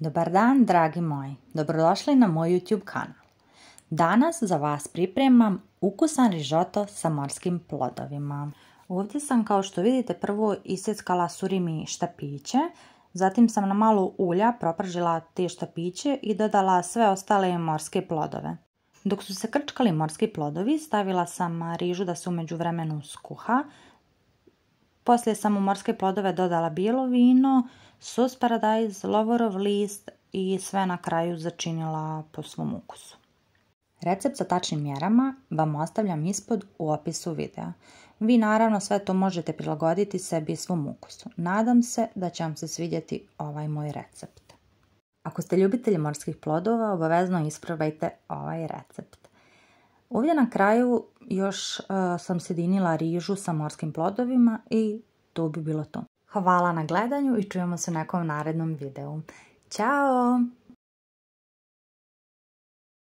Dobar dan, dragi moji. Dobrodošli na moj YouTube kanal. Danas za vas pripremam ukusan rižoto sa morskim plodovima. Ovdje sam kao što vidite prvo isjeckala surimi štapiće, zatim sam na malo ulja propržila te štapiće i dodala sve ostale morske plodove. Dok su se krčkali morski plodovi, stavila sam rižu da se umeđu vremenu skuha, poslije sam u morske plodove dodala bilo vino, sos paradajz, lovorov list i sve na kraju začinila po svom ukusu. Recept sa tačnim mjerama vam ostavljam ispod u opisu videa. Vi naravno sve to možete prilagoditi sebi i svom ukusu. Nadam se da će vam se svidjeti ovaj moj recept. Ako ste ljubitelji morskih plodova, obavezno isprobajte ovaj recept. Ovdje na kraju još e, sam sjedinila rižu sa morskim plodovima i to bi bilo to. Hvala na gledanju i čujemo se u nekom narednom videu. Ćao!